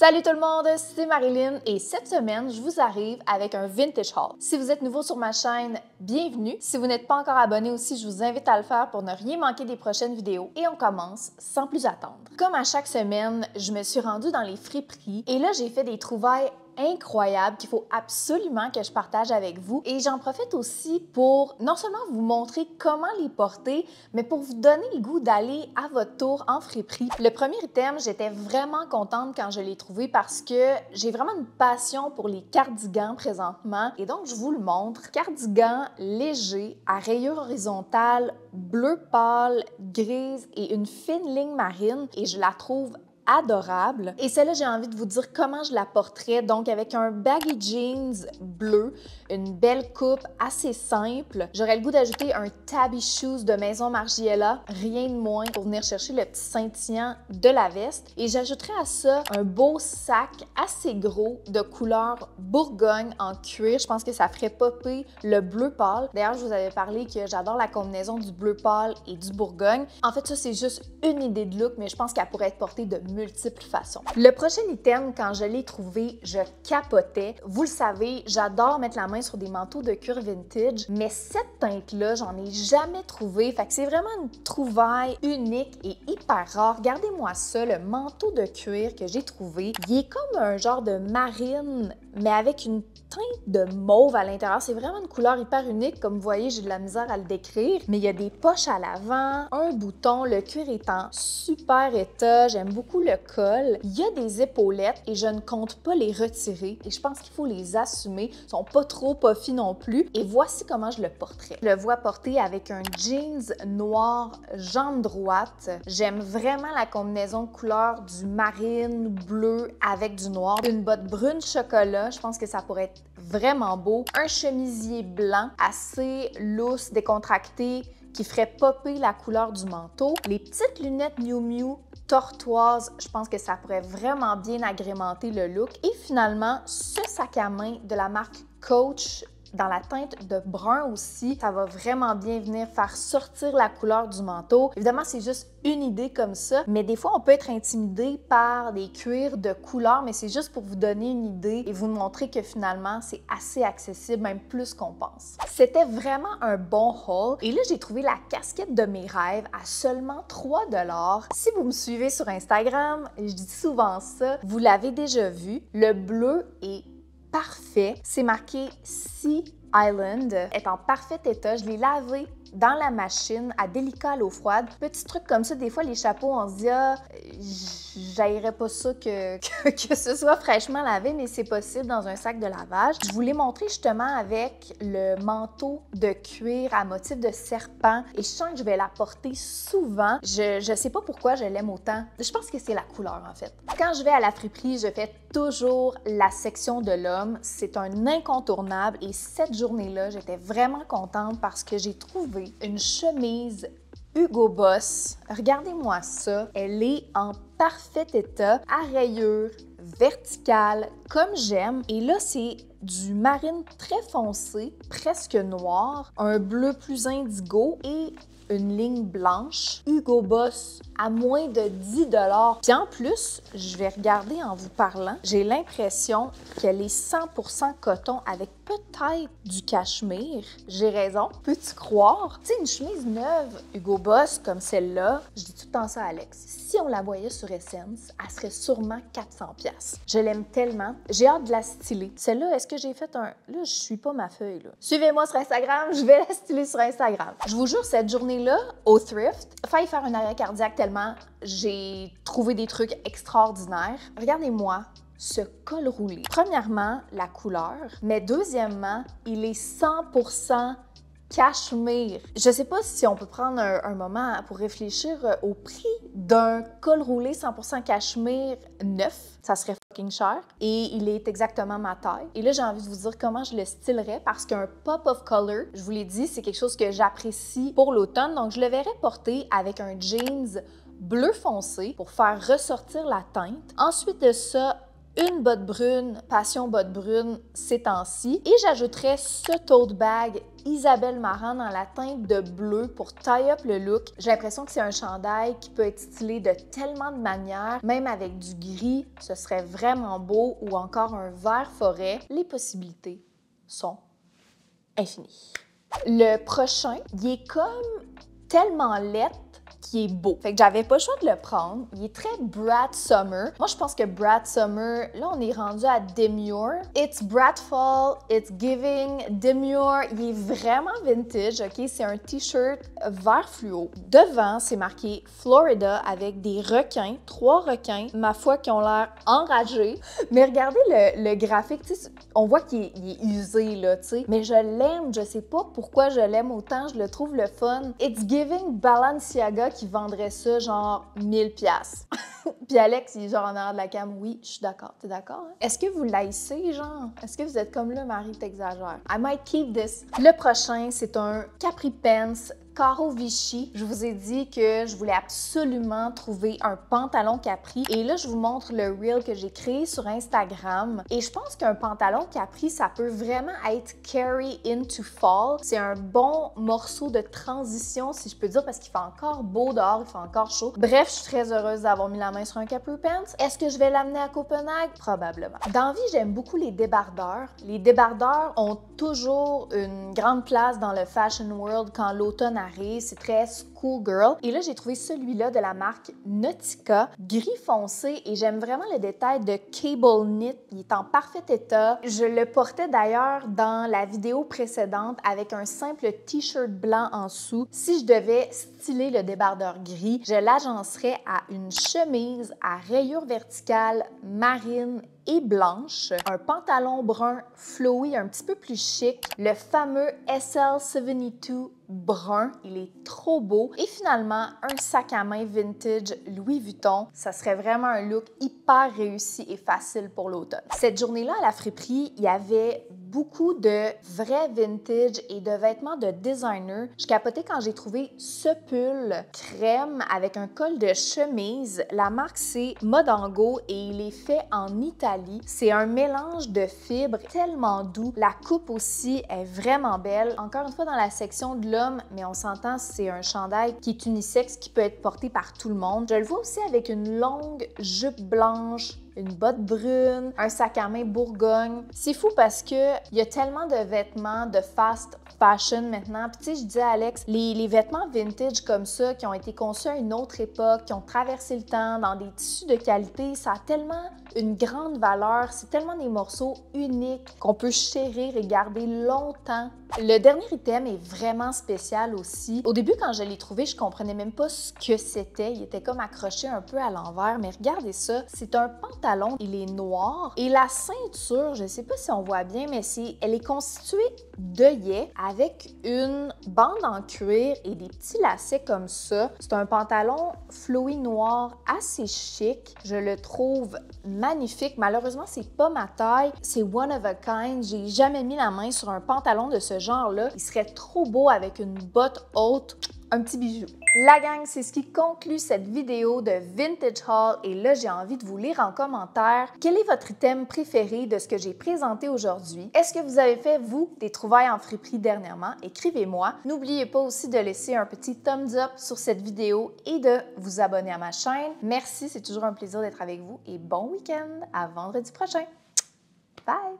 Salut tout le monde, c'est Marilyn et cette semaine, je vous arrive avec un vintage haul. Si vous êtes nouveau sur ma chaîne, bienvenue. Si vous n'êtes pas encore abonné aussi, je vous invite à le faire pour ne rien manquer des prochaines vidéos. Et on commence sans plus attendre. Comme à chaque semaine, je me suis rendue dans les friperies et là, j'ai fait des trouvailles incroyable qu'il faut absolument que je partage avec vous. Et j'en profite aussi pour non seulement vous montrer comment les porter, mais pour vous donner le goût d'aller à votre tour en friperie. Le premier item, j'étais vraiment contente quand je l'ai trouvé parce que j'ai vraiment une passion pour les cardigans présentement. Et donc, je vous le montre. Cardigan léger à rayures horizontales, bleu pâle, grise et une fine ligne marine. Et je la trouve adorable. Et celle-là, j'ai envie de vous dire comment je la porterais. Donc, avec un baggy jeans bleu, une belle coupe assez simple. J'aurais le goût d'ajouter un tabby shoes de Maison Margiela, rien de moins, pour venir chercher le petit scintillant de la veste. Et j'ajouterais à ça un beau sac assez gros de couleur bourgogne en cuir. Je pense que ça ferait popper le bleu pâle. D'ailleurs, je vous avais parlé que j'adore la combinaison du bleu pâle et du bourgogne. En fait, ça, c'est juste une idée de look, mais je pense qu'elle pourrait être portée de multiples façons. Le prochain item, quand je l'ai trouvé, je capotais. Vous le savez, j'adore mettre la main sur des manteaux de cuir vintage, mais cette teinte-là, j'en ai jamais trouvé. Fait que c'est vraiment une trouvaille unique et hyper rare. Regardez-moi ça, le manteau de cuir que j'ai trouvé. Il est comme un genre de marine, mais avec une teinte de mauve à l'intérieur. C'est vraiment une couleur hyper unique. Comme vous voyez, j'ai de la misère à le décrire. Mais il y a des poches à l'avant, un bouton. Le cuir est en super état. J'aime beaucoup le col. Il y a des épaulettes et je ne compte pas les retirer. Et je pense qu'il faut les assumer. Ils sont pas trop puffy non plus. Et voici comment je le porterai. Je le vois porter avec un jeans noir jambe droite. J'aime vraiment la combinaison couleur du marine bleu avec du noir. Une botte brune chocolat. Je pense que ça pourrait être vraiment beau. Un chemisier blanc assez lousse, décontracté, qui ferait popper la couleur du manteau. Les petites lunettes Miu Miu tortoises, je pense que ça pourrait vraiment bien agrémenter le look. Et finalement, ce sac à main de la marque Coach dans la teinte de brun aussi. Ça va vraiment bien venir faire sortir la couleur du manteau. Évidemment, c'est juste une idée comme ça, mais des fois, on peut être intimidé par des cuirs de couleur, mais c'est juste pour vous donner une idée et vous montrer que finalement, c'est assez accessible, même plus qu'on pense. C'était vraiment un bon haul. Et là, j'ai trouvé la casquette de mes rêves à seulement 3 Si vous me suivez sur Instagram, je dis souvent ça, vous l'avez déjà vu, le bleu est parfait. C'est marqué Sea Island. est en parfait état. Je l'ai lavé dans la machine à délicat à l'eau froide. Petit truc comme ça, des fois, les chapeaux, on se dit, ah, j'aillerais pas ça que, que, ce soit fraîchement lavé, mais c'est possible dans un sac de lavage. Je vous l'ai montré justement avec le manteau de cuir à motif de serpent et je sens que je vais la porter souvent. Je, je sais pas pourquoi je l'aime autant. Je pense que c'est la couleur, en fait. Quand je vais à la friperie, je fais toujours la section de l'homme. C'est un incontournable et cette journée-là, j'étais vraiment contente parce que j'ai trouvé une chemise Hugo Boss. Regardez-moi ça. Elle est en parfait état, à rayures, verticale, comme j'aime. Et là, c'est du marine très foncé, presque noir, un bleu plus indigo et une ligne blanche Hugo Boss à moins de 10 dollars. Puis en plus, je vais regarder en vous parlant, j'ai l'impression qu'elle est 100% coton avec peut-être du cachemire. J'ai raison, peux-tu croire Tu une chemise neuve Hugo Boss comme celle-là, je dis tout le temps ça à Alex. Si on la voyait sur Essence, elle serait sûrement 400 Je l'aime tellement, j'ai hâte de la styler. Celle-là, est-ce que j'ai fait un... Là, je suis pas ma feuille, là. Suivez-moi sur Instagram, je vais la styler sur Instagram. Je vous jure, cette journée-là, au thrift, failli faire un arrêt cardiaque tellement j'ai trouvé des trucs extraordinaires. Regardez-moi ce col roulé. Premièrement, la couleur, mais deuxièmement, il est 100% cachemire. Je sais pas si on peut prendre un, moment pour réfléchir euh, au prix d'un col roulé 100% cachemire neuf. Ça serait fucking cher et il est exactement ma taille. Et là, j'ai envie de vous dire comment je le stylerais parce qu'un pop of color, je vous l'ai dit, c'est quelque chose que j'apprécie pour l'automne. Donc, je le verrais porter avec un jeans bleu foncé pour faire ressortir la teinte. Ensuite de ça, une botte brune, passion botte brune ces temps-ci. Et j'ajouterai ce tote bag Isabelle Marant dans la teinte de bleu pour tie up le look. J'ai l'impression que c'est un chandail qui peut être stylé de tellement de manières, même avec du gris, ce serait vraiment beau ou encore un vert forêt. Les possibilités sont infinies. Le prochain, il est comme tellement lettre qui est beau. Fait que j'avais pas le choix de le prendre. Il est très Brad Summer. Moi, je pense que Brad Summer, là, on est rendu à Demure. It's Brad Fall, It's Giving, Demure. Il est vraiment vintage, OK? C'est un t-shirt vert fluo. Devant, c'est marqué Florida avec des requins, trois requins, ma foi, qui ont l'air enragés. Mais regardez le, le graphique, on voit qu'il est, usé, là, tu sais. Mais je l'aime, je sais pas pourquoi je l'aime autant, je le trouve le fun. It's Giving Balenciaga qui vendrait ça genre 1000 pièces. Puis Alex, il est genre en arrière de la cam, oui, je suis d'accord, t'es d'accord? Hein? Est-ce que vous laissez, genre? Est-ce que vous êtes comme là, Marie, t'exagères? I might keep this. Le prochain, c'est un Capri Pence Caro Vichy, je vous ai dit que je voulais absolument trouver un pantalon Capri. Et là, je vous montre le reel que j'ai créé sur Instagram. Et je pense qu'un pantalon Capri, ça peut vraiment être carry into fall. C'est un bon morceau de transition, si je peux dire, parce qu'il fait encore beau dehors, il fait encore chaud. Bref, je suis très heureuse d'avoir mis la main sur un Capri Pants. Est-ce que je vais l'amener à Copenhague? Probablement. Dans vie, j'aime beaucoup les débardeurs. Les débardeurs ont toujours une grande place dans le fashion world quand l'automne arrive c'est très girl. Et là, j'ai trouvé celui-là de la marque Nautica, gris foncé. Et j'aime vraiment le détail de cable knit. Il est en parfait état. Je le portais d'ailleurs dans la vidéo précédente avec un simple t-shirt blanc en dessous. Si je devais styler le débardeur gris, je l'agencerais à une chemise à rayures verticales marine et blanche, un pantalon brun flowy un petit peu plus chic, le fameux SL72 brun, il est trop beau et finalement un sac à main vintage Louis Vuitton. Ça serait vraiment un look hyper réussi et facile pour l'automne. Cette journée-là à la friperie, il y avait beaucoup de vrais vintage et de vêtements de designer. Je capotais quand j'ai trouvé ce pull crème avec un col de chemise. La marque, c'est Modango et il est fait en Italie. C'est un mélange de fibres tellement doux. La coupe aussi est vraiment belle. Encore une fois, dans la section de l'homme, mais on s'entend, c'est un chandail qui est unisexe, qui peut être porté par tout le monde. Je le vois aussi avec une longue jupe blanche une botte brune, un sac à main Bourgogne. C'est fou parce que il y a tellement de vêtements de fast fashion maintenant. Puis tu sais, je dis à Alex, les, vêtements vintage comme ça qui ont été conçus à une autre époque, qui ont traversé le temps dans des tissus de qualité, ça a tellement une grande valeur. C'est tellement des morceaux uniques qu'on peut chérir et garder longtemps. Le dernier item est vraiment spécial aussi. Au début, quand je l'ai trouvé, je comprenais même pas ce que c'était. Il était comme accroché un peu à l'envers, mais regardez ça, c'est un pantalon il est noir. Et la ceinture, je ne sais pas si on voit bien, mais si, elle est constituée d'œillets avec une bande en cuir et des petits lacets comme ça. C'est un pantalon flowy noir assez chic. Je le trouve magnifique. Malheureusement, c'est pas ma taille. C'est one of a kind. J'ai jamais mis la main sur un pantalon de ce genre-là. Il serait trop beau avec une botte haute un petit bijou. La gang, c'est ce qui conclut cette vidéo de Vintage Haul et là, j'ai envie de vous lire en commentaire quel est votre item préféré de ce que j'ai présenté aujourd'hui. Est-ce que vous avez fait, vous, des trouvailles en friperie dernièrement? Écrivez-moi. N'oubliez pas aussi de laisser un petit thumbs up sur cette vidéo et de vous abonner à ma chaîne. Merci, c'est toujours un plaisir d'être avec vous et bon week-end à vendredi prochain. Bye!